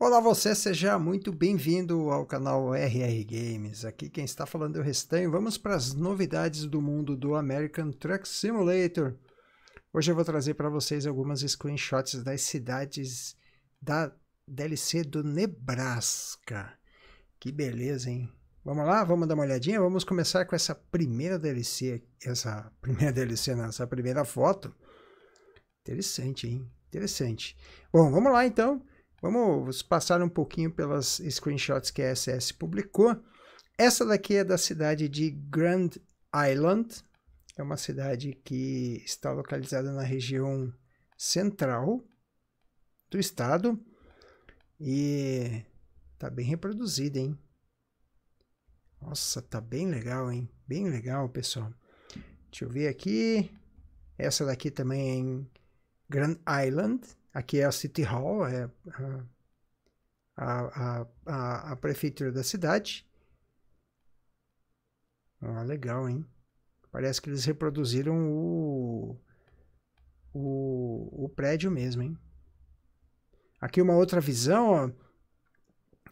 Olá você, seja muito bem-vindo ao canal RR Games. Aqui quem está falando é o Restanho. Vamos para as novidades do mundo do American Truck Simulator. Hoje eu vou trazer para vocês algumas screenshots das cidades da DLC do Nebraska. Que beleza, hein? Vamos lá, vamos dar uma olhadinha. Vamos começar com essa primeira DLC, essa primeira DLC, não, né? essa primeira foto. Interessante, hein? Interessante. Bom, vamos lá então. Vamos passar um pouquinho pelas screenshots que a SS publicou. Essa daqui é da cidade de Grand Island. É uma cidade que está localizada na região central do estado. E tá bem reproduzida, hein? Nossa, tá bem legal, hein? Bem legal, pessoal. Deixa eu ver aqui. Essa daqui também é em Grand Island. Aqui é a City Hall, é a, a, a, a prefeitura da cidade. Ah, legal, hein? Parece que eles reproduziram o, o, o prédio mesmo, hein? Aqui uma outra visão, ó.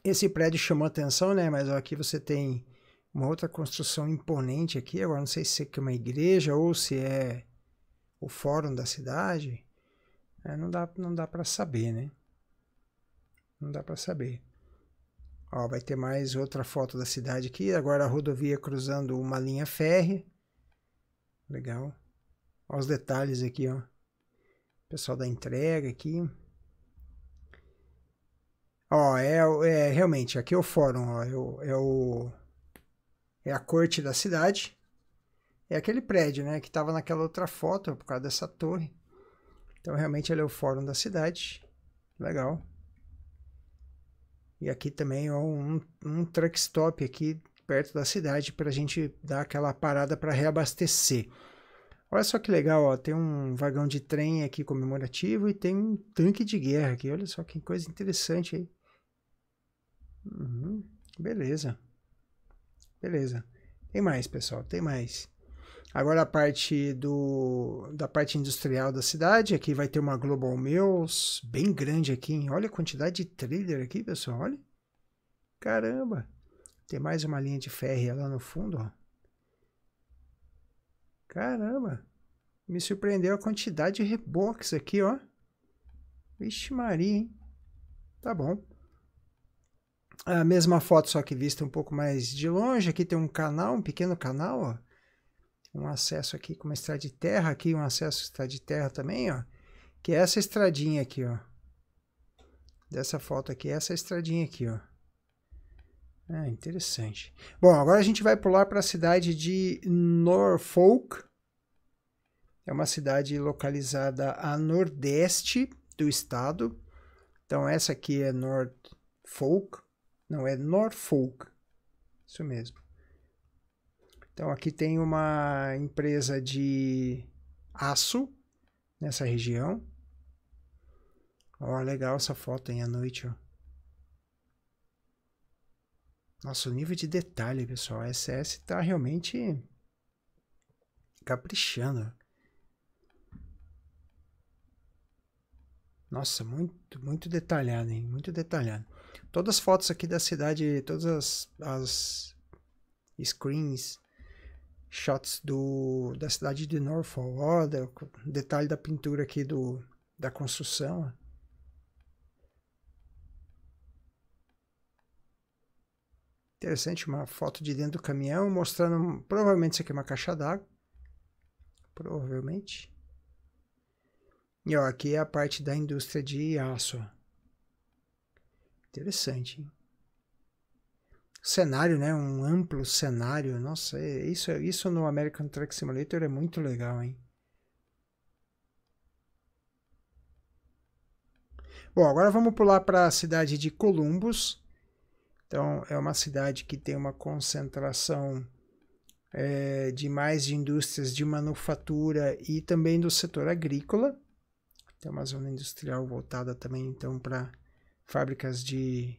Esse prédio chamou atenção, né? Mas ó, aqui você tem uma outra construção imponente aqui. Agora não sei se é, é uma igreja ou se é o fórum da cidade. É, não dá, não dá para saber, né? Não dá para saber. Ó, vai ter mais outra foto da cidade aqui. Agora a rodovia cruzando uma linha férrea. Legal. Ó os detalhes aqui, ó. Pessoal da entrega aqui. Ó, é, é realmente, aqui é o fórum, ó. É o, é, o, é a corte da cidade. É aquele prédio, né? Que tava naquela outra foto, por causa dessa torre. Então, realmente, ele é o fórum da cidade. Legal. E aqui também é um, um truck stop aqui perto da cidade para a gente dar aquela parada para reabastecer. Olha só que legal, ó, tem um vagão de trem aqui comemorativo e tem um tanque de guerra aqui. Olha só que coisa interessante aí. Uhum, beleza. Beleza. Tem mais, pessoal, tem mais. Agora a parte do, da parte industrial da cidade, aqui vai ter uma Global Mills bem grande aqui. Hein? Olha a quantidade de trailer aqui, pessoal, olha. Caramba. Tem mais uma linha de férrea lá no fundo, ó. Caramba. Me surpreendeu a quantidade de reboques aqui, ó. Vixe Maria, hein? Tá bom. A mesma foto, só que vista um pouco mais de longe. Aqui tem um canal, um pequeno canal, ó um acesso aqui com uma estrada de terra, aqui um acesso estrada de terra também, ó, que é essa estradinha aqui, ó. Dessa foto aqui, essa estradinha aqui, ó. Ah, interessante. Bom, agora a gente vai pular para a cidade de Norfolk. É uma cidade localizada a nordeste do estado. Então essa aqui é Norfolk, não é Norfolk. Isso mesmo. Então aqui tem uma empresa de aço nessa região. Ó, legal essa foto em à noite, ó. Nossa, o nível de detalhe, pessoal. A SS tá realmente caprichando. Nossa, muito, muito detalhado, hein? Muito detalhado. Todas as fotos aqui da cidade, todas as, as screens shots do, da cidade de Norfolk. Olha o detalhe da pintura aqui do, da construção. Interessante, uma foto de dentro do caminhão mostrando. Provavelmente isso aqui é uma caixa d'água. Provavelmente. E ó, aqui é a parte da indústria de aço. Interessante, hein? cenário, né? Um amplo cenário. Nossa, é isso, é isso no American Truck Simulator é muito legal, hein? Bom, agora vamos pular para a cidade de Columbus. Então, é uma cidade que tem uma concentração é, de mais de indústrias de manufatura e também do setor agrícola. Tem uma zona industrial voltada também, então, para fábricas de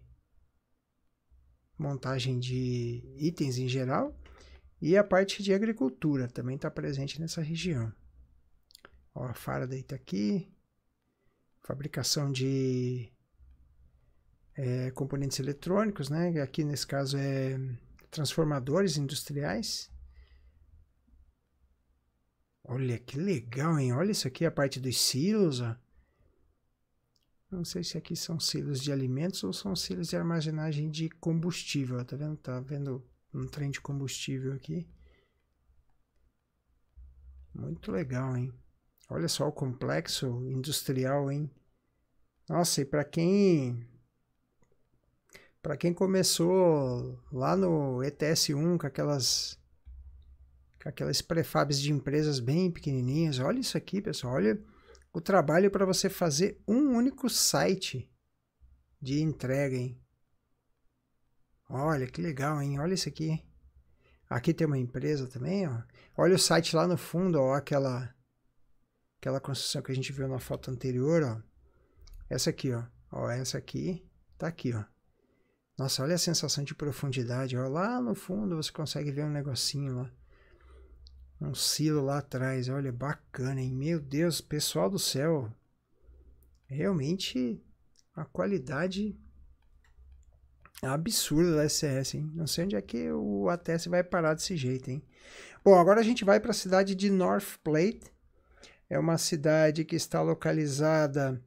montagem de itens em geral e a parte de agricultura também está presente nessa região. Ó, a Faraday está aqui, fabricação de é, componentes eletrônicos, né? aqui nesse caso é transformadores industriais. Olha que legal, hein? Olha isso aqui, a parte dos silos, ó. Não sei se aqui são silos de alimentos ou são silos de armazenagem de combustível. Tá vendo? Tá vendo um trem de combustível aqui. Muito legal, hein? Olha só o complexo industrial, hein? Nossa, e para quem para quem começou lá no ETS1 com aquelas com aquelas prefabs de empresas bem pequenininhas, olha isso aqui, pessoal, olha o trabalho para você fazer um único site de entrega, hein? Olha que legal, hein? Olha isso aqui. Aqui tem uma empresa também, ó. Olha o site lá no fundo, ó, aquela aquela construção que a gente viu na foto anterior, ó. Essa aqui, ó. Ó, essa aqui tá aqui, ó. Nossa, olha a sensação de profundidade, ó. Lá no fundo você consegue ver um negocinho lá. Um silo lá atrás, olha, bacana, hein? Meu Deus, pessoal do céu. Realmente a qualidade absurda da SRS hein? Não sei onde é que o ATS vai parar desse jeito, hein? Bom, agora a gente vai para a cidade de North Plate. É uma cidade que está localizada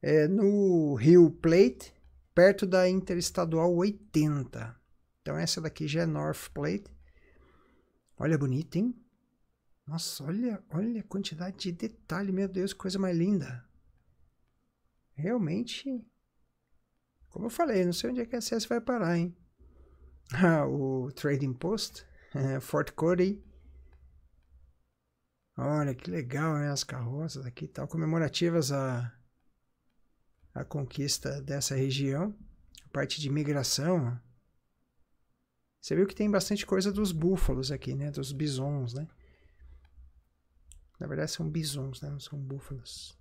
é, no Rio Plate, perto da Interestadual 80. Então essa daqui já é North Plate. Olha, bonita, hein? Nossa, olha, olha a quantidade de detalhe, meu Deus, que coisa mais linda. Realmente, como eu falei, não sei onde é que a CS vai parar, hein? Ah, o Trading Post, é, Fort Cody. Olha, que legal, né? As carroças aqui e tal, comemorativas a, a conquista dessa região. A parte de migração, você viu que tem bastante coisa dos búfalos aqui, né? Dos bisons, né? Na verdade são bisons, né? Não são búfalos.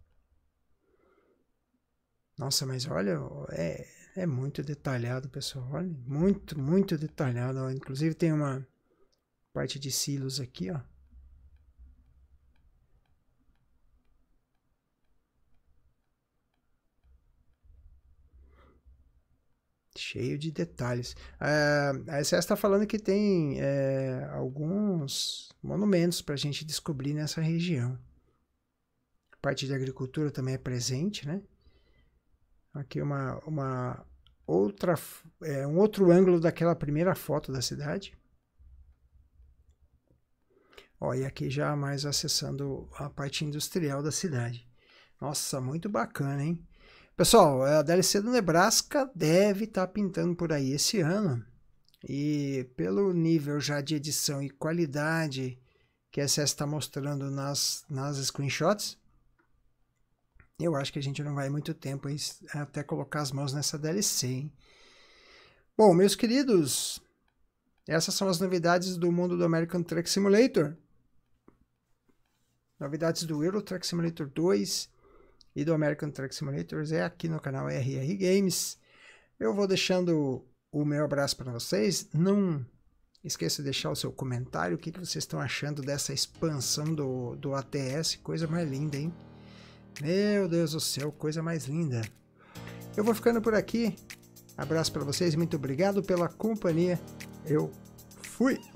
Nossa, mas olha, é, é muito detalhado, pessoal. Olha, muito, muito detalhado. Inclusive tem uma parte de silos aqui, ó. cheio de detalhes. a ah, SES está falando que tem é, alguns monumentos para a gente descobrir nessa região. A parte de agricultura também é presente, né? Aqui uma, uma outra, é, um outro ângulo daquela primeira foto da cidade. Ó, e aqui já mais acessando a parte industrial da cidade. Nossa, muito bacana, hein? Pessoal, é, a DLC do Nebraska deve estar tá pintando por aí esse ano. E pelo nível já de edição e qualidade que a SS está mostrando nas, nas screenshots, eu acho que a gente não vai muito tempo aí, até colocar as mãos nessa DLC. Hein? Bom, meus queridos, essas são as novidades do mundo do American Truck Simulator. Novidades do Euro Truck Simulator 2 e do American Truck Simulators é aqui no canal RR Games. Eu vou deixando o meu abraço para vocês. Não esqueça de deixar o seu comentário, o que, que vocês estão achando dessa expansão do, do ATS, coisa mais linda, hein? Meu Deus do céu, coisa mais linda. Eu vou ficando por aqui. Abraço para vocês, muito obrigado pela companhia. Eu fui!